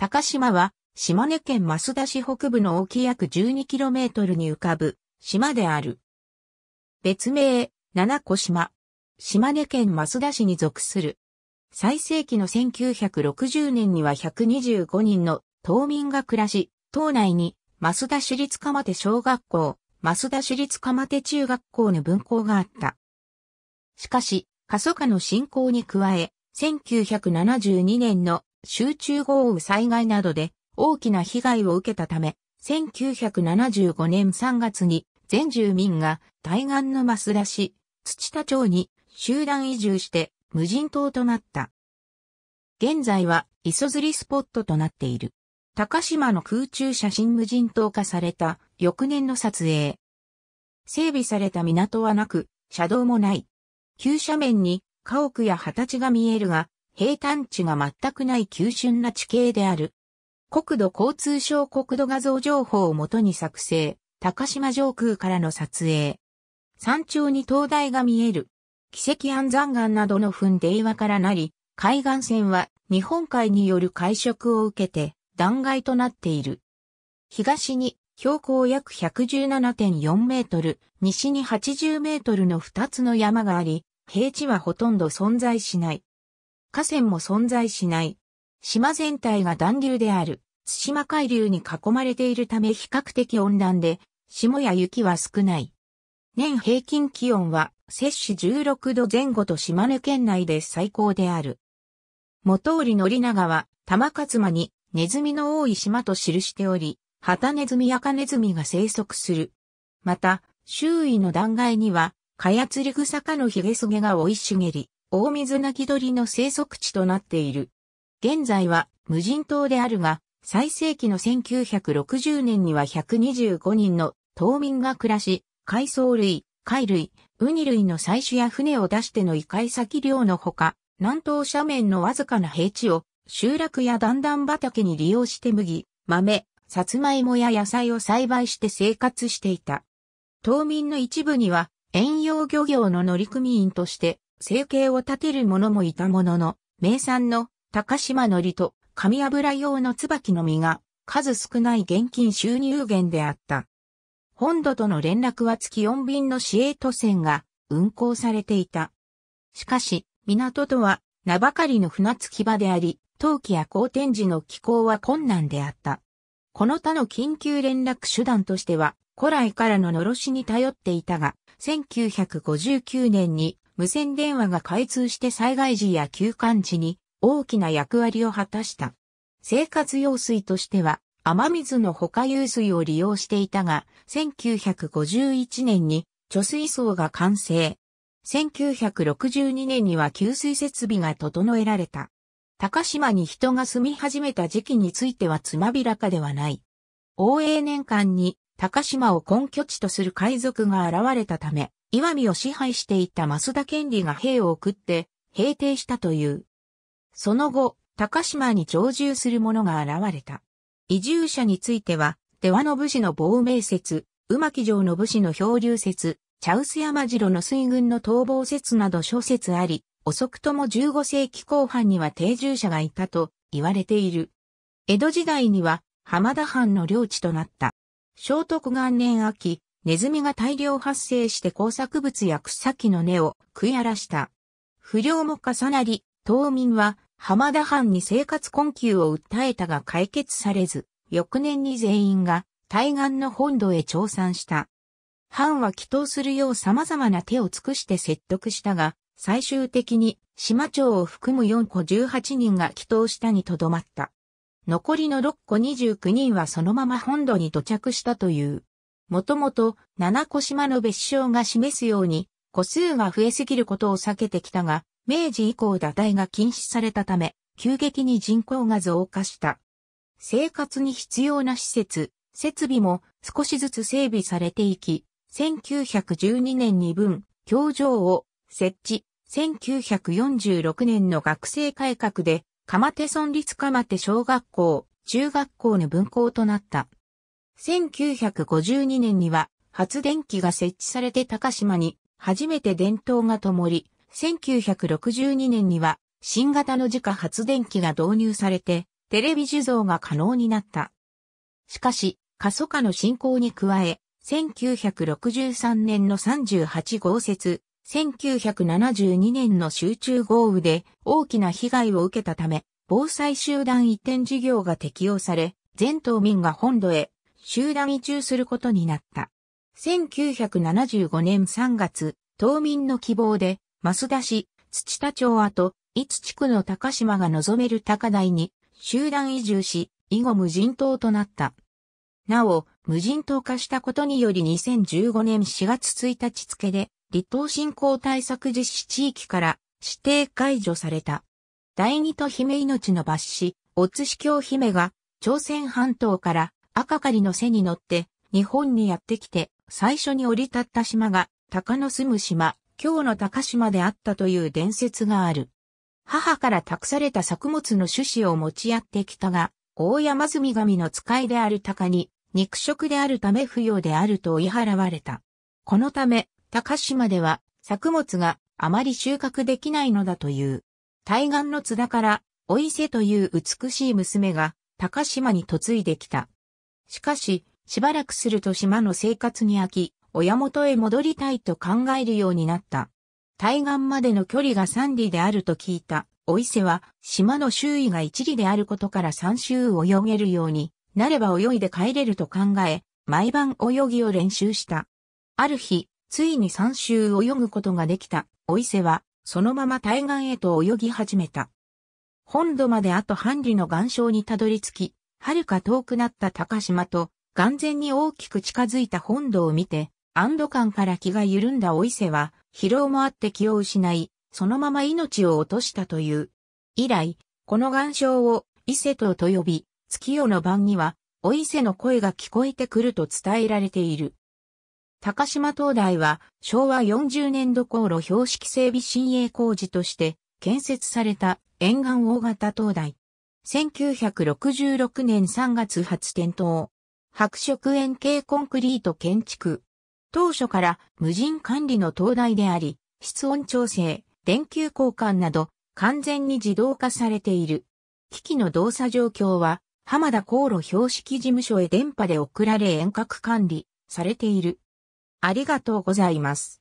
高島は、島根県益田市北部の沖約 12km に浮かぶ島である。別名、七子島。島根県益田市に属する。最盛期の1960年には125人の島民が暮らし、島内に益田市立鎌手小学校、益田市立鎌手中学校の分校があった。しかし、過疎化の進行に加え、1972年の集中豪雨災害などで大きな被害を受けたため、1975年3月に全住民が対岸の増田市、土田町に集団移住して無人島となった。現在は磯釣りスポットとなっている。高島の空中写真無人島化された翌年の撮影。整備された港はなく、車道もない。急斜面に家屋や畑地が見えるが、平坦地が全くない急峻な地形である。国土交通省国土画像情報をもとに作成、高島上空からの撮影。山頂に灯台が見える。奇跡安山岩などの噴泥岩からなり、海岸線は日本海による会食を受けて断崖となっている。東に標高約117.4メートル、西に80メートルの2つの山があり、平地はほとんど存在しない。河川も存在しない。島全体が暖流である、津島海流に囲まれているため比較的温暖で、霜や雪は少ない。年平均気温は、摂氏16度前後と島根県内で最高である。元織宣長は、玉勝間に、ネズミの多い島と記しており、ハタネズミやカネズミが生息する。また、周囲の断崖には、カヤツリグサカのヒゲソゲが生い茂り、大水泣き鳥の生息地となっている。現在は無人島であるが、最盛期の1960年には125人の島民が暮らし、海藻類、貝類、ウニ類の採取や船を出しての異界先漁のほか、南東斜面のわずかな平地を集落や段々畑に利用して麦、豆、さつまいもや野菜を栽培して生活していた。島民の一部には、遠洋漁業の乗組員として生計を立てる者もいたものの、名産の高島のりと紙油用の椿の実が数少ない現金収入源であった。本土との連絡は月4便の市営都線が運行されていた。しかし、港とは名ばかりの船着き場であり、冬季や高天時の気候は困難であった。この他の緊急連絡手段としては、古来からののろしに頼っていたが、1959年に無線電話が開通して災害時や休館時に大きな役割を果たした。生活用水としては、雨水の他湧水を利用していたが、1951年に貯水槽が完成。1962年には給水設備が整えられた。高島に人が住み始めた時期についてはつまびらかではない。応永年間に高島を根拠地とする海賊が現れたため、岩見を支配していた増田権利が兵を送って、平定したという。その後、高島に常住する者が現れた。移住者については、出羽の武士の亡命説、馬木城の武士の漂流説、茶臼山城の水軍の逃亡説など諸説あり、遅くとも15世紀後半には定住者がいたと言われている。江戸時代には浜田藩の領地となった。聖徳元年秋、ネズミが大量発生して工作物や草木の根を食い荒らした。不良も重なり、島民は浜田藩に生活困窮を訴えたが解決されず、翌年に全員が対岸の本土へ調産した。藩は祈祷するよう様々な手を尽くして説得したが、最終的に島町を含む4個18人が祈祷したにとどまった。残りの6個29人はそのまま本土に土着したという。もともと七子島の別称が示すように、個数が増えすぎることを避けてきたが、明治以降打体が禁止されたため、急激に人口が増加した。生活に必要な施設、設備も少しずつ整備されていき、1912年に分、教場を設置、1946年の学生改革で、鎌手村立鎌手小学校、中学校の分校となった。1952年には発電機が設置されて高島に初めて電灯が灯り、1962年には新型の自家発電機が導入されてテレビ受像が可能になった。しかし、過疎化の進行に加え、1963年の38号雪、1972年の集中豪雨で大きな被害を受けたため、防災集団移転事業が適用され、全島民が本土へ集団移住することになった。1975年3月、島民の希望で、増田市、土田町跡、伊津地区の高島が望める高台に、集団移住し、以後無人島となった。なお、無人島化したことにより2015年4月1日付で、離島振興対策実施地域から指定解除された。第二と姫命の抜死、お津市教姫が朝鮮半島から赤狩りの背に乗って日本にやってきて最初に降り立った島が鷹の住む島、京の高島であったという伝説がある。母から託された作物の種子を持ちやってきたが、大山積神の使いである鷹に、肉食であるため不要であると追い払われた。このため、高島では作物があまり収穫できないのだという。対岸の津田から、お伊勢という美しい娘が高島に嫁いできた。しかし、しばらくすると島の生活に飽き、親元へ戻りたいと考えるようになった。対岸までの距離が3里であると聞いた、お伊勢は島の周囲が1里であることから3周泳げるようになれば泳いで帰れると考え、毎晩泳ぎを練習した。ある日、ついに3周泳ぐことができた、お伊勢は、そのまま対岸へと泳ぎ始めた。本土まであと半里の岩礁にたどり着き、遥か遠くなった高島と、眼前に大きく近づいた本土を見て、安堵感から気が緩んだお伊勢は、疲労もあって気を失い、そのまま命を落としたという。以来、この岩礁を伊勢島と呼び、月夜の晩には、お伊勢の声が聞こえてくると伝えられている。高島灯台は昭和40年度航路標識整備新鋭工事として建設された沿岸大型灯台。1966年3月初点灯。白色円形コンクリート建築。当初から無人管理の灯台であり、室温調整、電球交換など完全に自動化されている。機器の動作状況は浜田航路標識事務所へ電波で送られ遠隔管理されている。ありがとうございます。